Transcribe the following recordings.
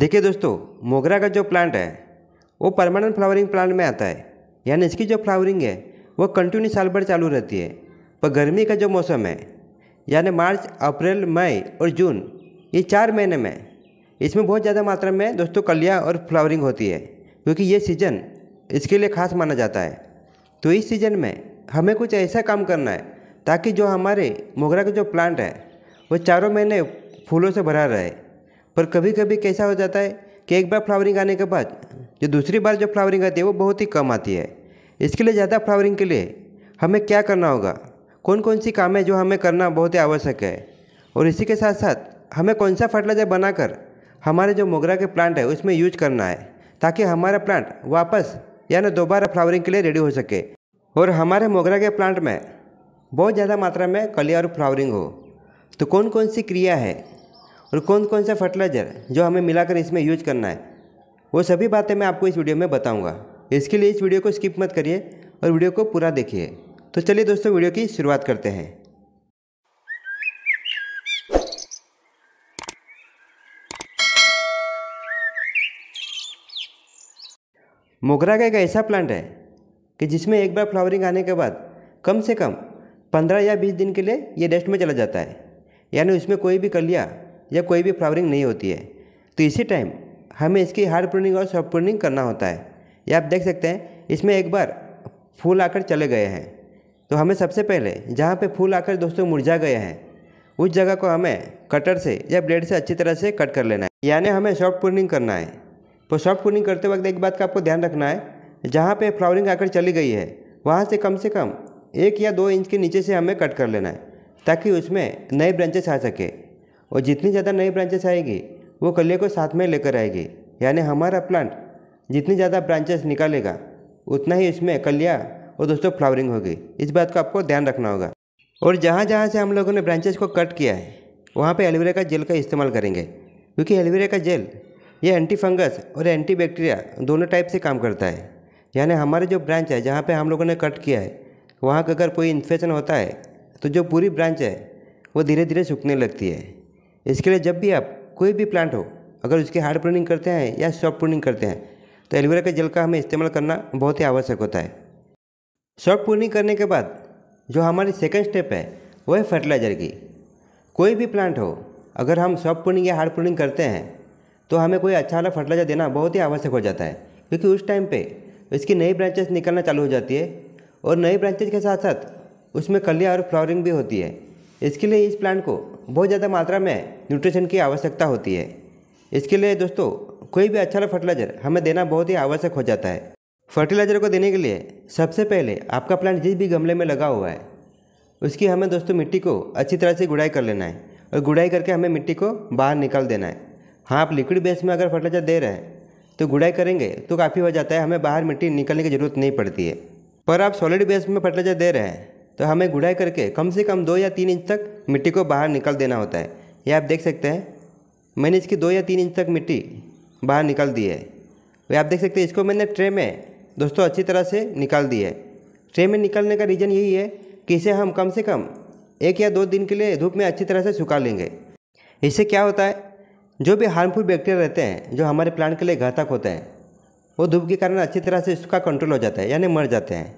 देखिए दोस्तों मोगरा का जो प्लांट है वो परमानेंट फ्लावरिंग प्लांट में आता है यानी इसकी जो फ्लावरिंग है वो कंटिन्यू साल भर चालू रहती है पर गर्मी का जो मौसम है यानी मार्च अप्रैल मई और जून ये चार महीने में इसमें बहुत ज़्यादा मात्रा में दोस्तों कलिया और फ्लावरिंग होती है क्योंकि ये सीज़न इसके लिए खास माना जाता है तो इस सीज़न में हमें कुछ ऐसा काम करना है ताकि जो हमारे मोगरा का जो प्लांट है वो चारों महीने फूलों से भरा रहे पर कभी कभी कैसा हो जाता है कि एक बार फ्लावरिंग आने के बाद जो दूसरी बार जो फ्लावरिंग आती है वो बहुत ही कम आती है इसके लिए ज़्यादा फ्लावरिंग के लिए हमें क्या करना होगा कौन कौन सी काम है जो हमें करना बहुत ही आवश्यक है और इसी के साथ साथ हमें कौन सा फर्टिलाइजर बनाकर हमारे जो मोगरा के प्लांट है उसमें यूज करना है ताकि हमारा प्लांट वापस यानी दोबारा फ्लावरिंग के लिए रेडी हो सके और हमारे मोगरा के प्लांट में बहुत ज़्यादा मात्रा में कलिया और फ्लावरिंग हो तो कौन कौन सी क्रिया है और कौन कौन सा फर्टिलाइज़र जो हमें मिलाकर इसमें यूज करना है वो सभी बातें मैं आपको इस वीडियो में बताऊँगा इसके लिए इस वीडियो को स्किप मत करिए और वीडियो को पूरा देखिए तो चलिए दोस्तों वीडियो की शुरुआत करते हैं मोगरा का एक ऐसा प्लांट है कि जिसमें एक बार फ्लावरिंग आने के बाद कम से कम पंद्रह या बीस दिन के लिए ये डेस्ट में चला जाता है यानी उसमें कोई भी कलिया या कोई भी फ्लावरिंग नहीं होती है तो इसी टाइम हमें इसकी हार्ड प्रूनिंग और सॉफ्ट प्रूनिंग करना होता है या आप देख सकते हैं इसमें एक बार फूल आकर चले गए हैं तो हमें सबसे पहले जहाँ पे फूल आकर दोस्तों मुरझा गए हैं उस जगह को हमें कटर से या ब्लेड से अच्छी तरह से कट कर लेना है यानी हमें सॉफ्ट प्रूनिंग करना है तो सॉफ्ट प्रूनिंग करते वक्त एक बात का आपको ध्यान रखना है जहाँ पर फ्लावरिंग आकर चली गई है वहाँ से कम से कम एक या दो इंच के नीचे से हमें कट कर लेना है ताकि उसमें नए ब्रांचेस आ सके और जितनी ज़्यादा नई ब्रांचेस आएगी वो कलिया को साथ में लेकर आएगी यानी हमारा प्लांट जितनी ज़्यादा ब्रांचेस निकालेगा उतना ही इसमें कलिया और दोस्तों फ्लावरिंग होगी इस बात का आपको ध्यान रखना होगा और जहाँ जहाँ से हम लोगों ने ब्रांचेस को कट किया है वहाँ पे एलोवेरा का जेल का इस्तेमाल करेंगे क्योंकि एलोवेरा का जेल ये एंटी फंगस और एंटी बैक्टीरिया दोनों टाइप से काम करता है यानी हमारे जो ब्रांच है जहाँ पे हम लोगों ने कट किया है वहाँ का अगर कोई इन्फेक्शन होता है तो जो पूरी ब्रांच है वो धीरे धीरे सूखने लगती है इसके लिए जब भी आप कोई भी प्लांट हो अगर उसकी हार्ड प्रूनिंग करते हैं या सॉफ्ट प्रूनिंग करते हैं तो एलोवेरा के जल का हमें इस्तेमाल करना बहुत ही आवश्यक होता है सॉफ्ट प्रूनिंग करने के बाद जो हमारी सेकेंड स्टेप है वह है फर्टिलाइजर की कोई भी प्लांट हो अगर हम सॉफ्ट प्रूनिंग या हार्ड प्रूनिंग करते हैं तो हमें कोई अच्छा वाला फर्टिलाइजर देना बहुत ही आवश्यक हो जाता है क्योंकि उस टाइम पे इसकी नई ब्रांचेस निकलना चालू हो जाती है और नई ब्रांचेज के साथ साथ उसमें कलियाँ और फ्लावरिंग भी होती है इसके लिए इस प्लांट को बहुत ज़्यादा मात्रा में न्यूट्रिशन की आवश्यकता होती है इसके लिए दोस्तों कोई भी अच्छा फर्टिलाइज़र हमें देना बहुत ही आवश्यक हो जाता है फर्टिलाइज़र को देने के लिए सबसे पहले आपका प्लांट जिस भी गमले में लगा हुआ है उसकी हमें दोस्तों मिट्टी को अच्छी तरह से गुड़ाई कर लेना है और गुड़ाई करके हमें मिट्टी को बाहर निकाल देना है हाँ आप लिक्विड बेस में अगर फर्टिलाइज़र दे रहे हैं तो गुड़ाई करेंगे तो काफ़ी हो जाता है हमें बाहर मिट्टी निकलने की ज़रूरत नहीं पड़ती है पर आप सॉलिड बेस में फर्टिलाइज़र दे रहे हैं तो हमें गुड़ाई करके कम से कम दो या तीन इंच तक मिट्टी को बाहर निकल देना होता है ये आप देख सकते हैं मैंने इसकी दो या तीन इंच तक मिट्टी बाहर निकल दी है वे आप देख सकते हैं इसको मैंने ट्रे में दोस्तों अच्छी तरह से निकाल दी है ट्रे में निकलने का रीज़न यही है कि इसे हम कम से कम एक या दो दिन के लिए धूप में अच्छी तरह से सुखा लेंगे इससे क्या होता है जो भी हार्मफुल बैक्टीरिया रहते हैं जो हमारे प्लांट के लिए घातक होते हैं वो धूप के कारण अच्छी तरह से इसका कंट्रोल हो जाता है यानी मर जाते हैं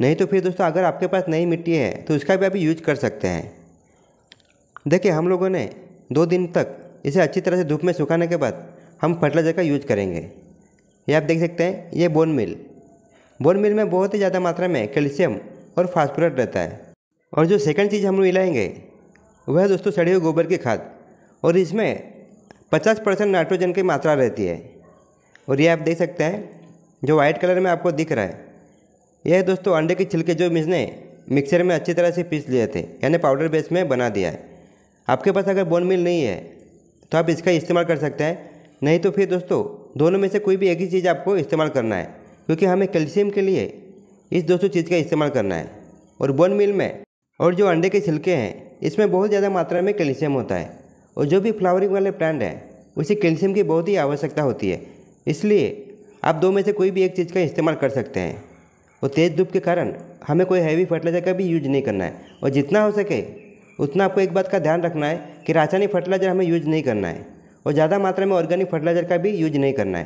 नहीं तो फिर दोस्तों अगर आपके पास नई मिट्टी है तो उसका भी आप यूज कर सकते हैं देखिए हम लोगों ने दो दिन तक इसे अच्छी तरह से धूप में सुखाने के बाद हम फर्टिलाइज़र का यूज करेंगे ये आप देख सकते हैं ये बोन मिल बोन मिल में बहुत ही ज़्यादा मात्रा में कैल्शियम और फास्फोरस रहता है और जो सेकंड चीज़ हम मिलाएंगे वह है दोस्तों सड़े हुए गोबर की खाद और इसमें 50 परसेंट नाइट्रोजन की मात्रा रहती है और ये आप देख सकते हैं जो वाइट कलर में आपको दिख रहा है यह दोस्तों अंडे के छिलके जो मिसने मिक्सर में अच्छी तरह से पीस लिए थे यानी पाउडर बेस में बना दिया है आपके पास अगर बोन मिल नहीं है तो आप इसका इस्तेमाल कर सकते हैं नहीं तो फिर दोस्तों दोनों में से कोई भी एक ही चीज़ आपको इस्तेमाल करना है क्योंकि हमें कैल्शियम के लिए इस दोस्तों चीज़ का इस्तेमाल करना है और बोन मिल में और जो अंडे के छिलके हैं इसमें बहुत ज़्यादा मात्रा में कैल्शियम होता है और जो भी फ्लावरिंग वाले प्लांट हैं उसे कैल्शियम की बहुत ही आवश्यकता होती है इसलिए आप दो में से कोई भी एक चीज़ का इस्तेमाल कर सकते हैं और तेज़ धूप के कारण हमें कोई हैवी फर्टिलाइज़र का भी यूज नहीं करना है और जितना हो सके उतना आपको एक बात का ध्यान रखना है कि रासायनिक फर्टिलाइज़र हमें यूज नहीं करना है और ज़्यादा मात्रा में ऑर्गेनिक फर्टिलाइज़र का भी यूज नहीं करना है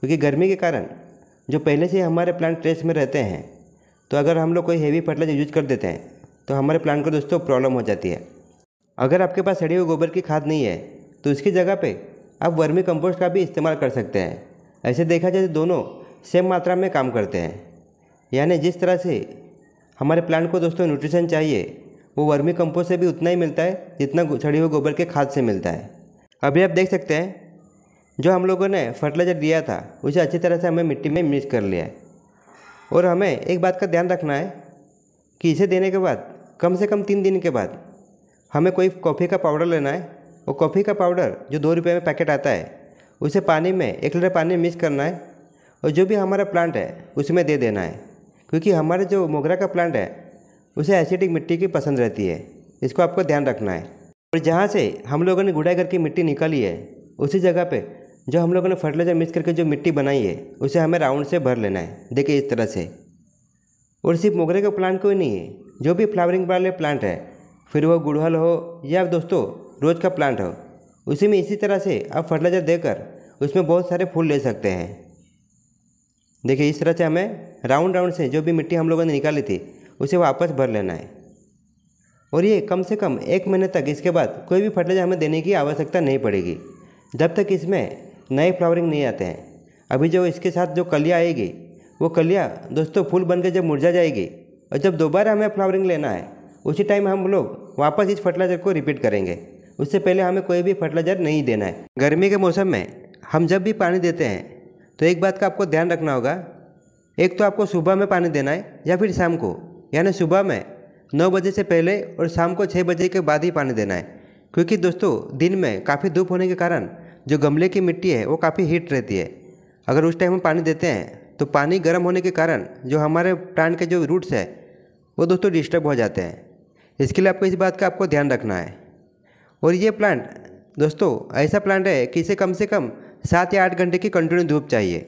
क्योंकि गर्मी के कारण जो पहले से हमारे प्लांट ट्रेस में रहते हैं तो अगर हम लोग कोई हैवी फर्टिलाइज़र यूज कर देते हैं तो हमारे प्लांट को दोस्तों प्रॉब्लम हो जाती है अगर आपके पास सड़ी हुई गोबर की खाद नहीं है तो उसकी जगह पे आप वर्मी कंपोस्ट का भी इस्तेमाल कर सकते हैं ऐसे देखा जाए तो दोनों सेम मात्रा में काम करते हैं यानी जिस तरह से हमारे प्लांट को दोस्तों न्यूट्रिशन चाहिए वो वर्मी कंपोस्ट से भी उतना ही मिलता है जितना छड़ी हुए गोबर के खाद से मिलता है अभी आप देख सकते हैं जो हम लोगों ने फर्टिलाइज़र दिया था उसे अच्छी तरह से हमें मिट्टी में मिक्स कर लिया है और हमें एक बात का ध्यान रखना है कि इसे देने के बाद कम से कम तीन दिन के बाद हमें कोई कॉफ़ी का पाउडर लेना है और कॉफ़ी का पाउडर जो दो रुपये में पैकेट आता है उसे पानी में एक लीटर पानी मिक्स करना है और जो भी हमारा प्लांट है उसमें दे देना है क्योंकि हमारे जो मोगरा का प्लांट है उसे एसिडिक मिट्टी की पसंद रहती है इसको आपको ध्यान रखना है और जहाँ से हम लोगों ने गुड़ाई करके मिट्टी निकाली है उसी जगह पे जो हम लोगों ने फर्टिलाइजर मिक्स करके जो मिट्टी बनाई है उसे हमें राउंड से भर लेना है देखिए इस तरह से और सिर्फ मोगरे का प्लांट कोई नहीं है जो भी फ्लावरिंग वाले प्लांट है फिर वो गुड़हल हो या दोस्तों रोज का प्लांट हो उसी में इसी तरह से आप फर्टिलाइज़र देकर उसमें बहुत सारे फूल ले सकते हैं देखिए इस तरह से हमें राउंड राउंड से जो भी मिट्टी हम लोगों ने निकाली थी उसे वापस भर लेना है और ये कम से कम एक महीने तक इसके बाद कोई भी फर्टिलाइजर हमें देने की आवश्यकता नहीं पड़ेगी जब तक इसमें नए फ्लावरिंग नहीं आते हैं अभी जो इसके साथ जो कलिया आएगी वो कलिया दोस्तों फूल बनकर जब मुरझा जाएगी और जब दोबारा हमें फ्लावरिंग लेना है उसी टाइम हम लोग वापस इस फर्टिलाइज़र को रिपीट करेंगे उससे पहले हमें कोई भी फर्टिलाइज़र नहीं देना है गर्मी के मौसम में हम जब भी पानी देते हैं तो एक बात का आपको ध्यान रखना होगा एक तो आपको सुबह में पानी देना है या फिर शाम को यानी सुबह में नौ बजे से पहले और शाम को छः बजे के बाद ही पानी देना है क्योंकि दोस्तों दिन में काफ़ी धूप होने के कारण जो गमले की मिट्टी है वो काफ़ी हीट रहती है अगर उस टाइम हम पानी देते हैं तो पानी गर्म होने के कारण जो हमारे प्लांट के जो रूट्स है वो दोस्तों डिस्टर्ब हो जाते हैं इसके लिए आपको इस बात का आपको ध्यान रखना है और ये प्लांट दोस्तों ऐसा प्लांट है कि इसे कम से कम सात या आठ घंटे की कंटिन्यू धूप चाहिए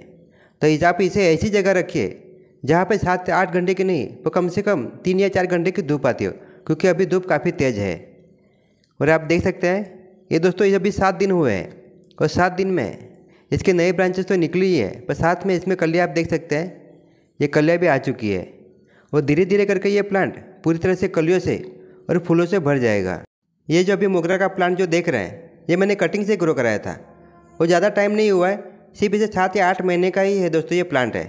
तो आप इसे ऐसी जगह रखिए जहाँ पे सात से आठ घंटे की नहीं तो कम से कम तीन या चार घंटे की धूप आती हो क्योंकि अभी धूप काफ़ी तेज़ है और आप देख सकते हैं ये दोस्तों ये अभी सात दिन हुए हैं और सात दिन में इसके नए ब्रांचेस तो निकली ही है पर साथ में इसमें कलिया आप देख सकते हैं ये कलिया भी आ चुकी है और धीरे धीरे करके ये प्लांट पूरी तरह से कलियों से और फूलों से भर जाएगा ये जो अभी मोगरा का प्लांट जो देख रहे हैं ये मैंने कटिंग से ग्रो कराया था वो ज़्यादा टाइम नहीं हुआ है सिर्फ इसे सात या आठ महीने का ही है दोस्तों ये प्लांट है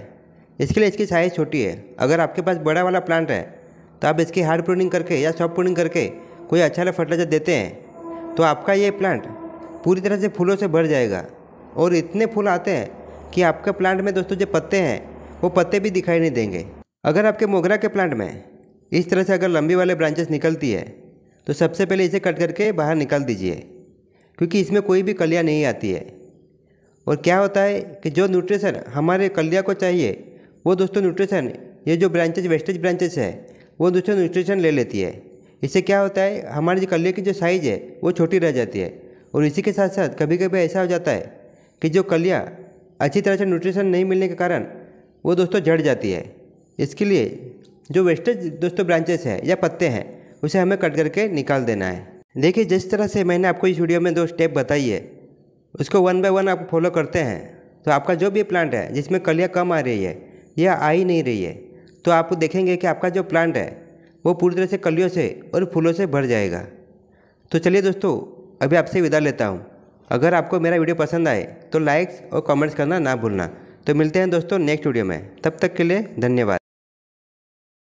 इसके लिए इसकी साइज़ छोटी है अगर आपके पास बड़ा वाला प्लांट है तो आप इसकी हार्ड प्रूनिंग करके या सॉफ्ट प्रूनिंग करके कोई अच्छा वाला फर्टिलाइजर देते हैं तो आपका ये प्लांट पूरी तरह से फूलों से भर जाएगा और इतने फूल आते हैं कि आपके प्लांट में दोस्तों जो पत्ते हैं वो पत्ते भी दिखाई नहीं देंगे अगर आपके मोगरा के प्लांट में इस तरह से अगर लंबी वाले ब्रांचेस निकलती है तो सबसे पहले इसे कट करके बाहर निकाल दीजिए क्योंकि इसमें कोई भी कलियाँ नहीं आती है और क्या होता है कि जो न्यूट्रिशन हमारे कलिया को चाहिए वो दोस्तों न्यूट्रिशन ये जो ब्रांचेज वेस्टेज ब्रांचेज है वो दोस्तों न्यूट्रिशन ले लेती है इससे क्या होता है हमारी जो कलिया की जो साइज़ है वो छोटी रह जाती है और इसी के साथ साथ कभी कभी ऐसा हो जाता है कि जो कलिया अच्छी तरह से न्यूट्रिशन नहीं मिलने के कारण वो दोस्तों जड़ जाती है इसके लिए जो वेस्टेज दोस्तों ब्रांचेस है या पत्ते हैं उसे हमें कट करके निकाल देना है देखिए जिस तरह से मैंने आपको इस वीडियो में दो स्टेप बताई है उसको वन बाय वन आप फॉलो करते हैं तो आपका जो भी प्लांट है जिसमें कलियाँ कम आ रही है या आ ही नहीं रही है तो आप देखेंगे कि आपका जो प्लांट है वो पूरी तरह से कलियों से और फूलों से भर जाएगा तो चलिए दोस्तों अभी आपसे विदा लेता हूँ अगर आपको मेरा वीडियो पसंद आए तो लाइक्स और कमेंट्स करना ना भूलना तो मिलते हैं दोस्तों नेक्स्ट वीडियो में तब तक के लिए धन्यवाद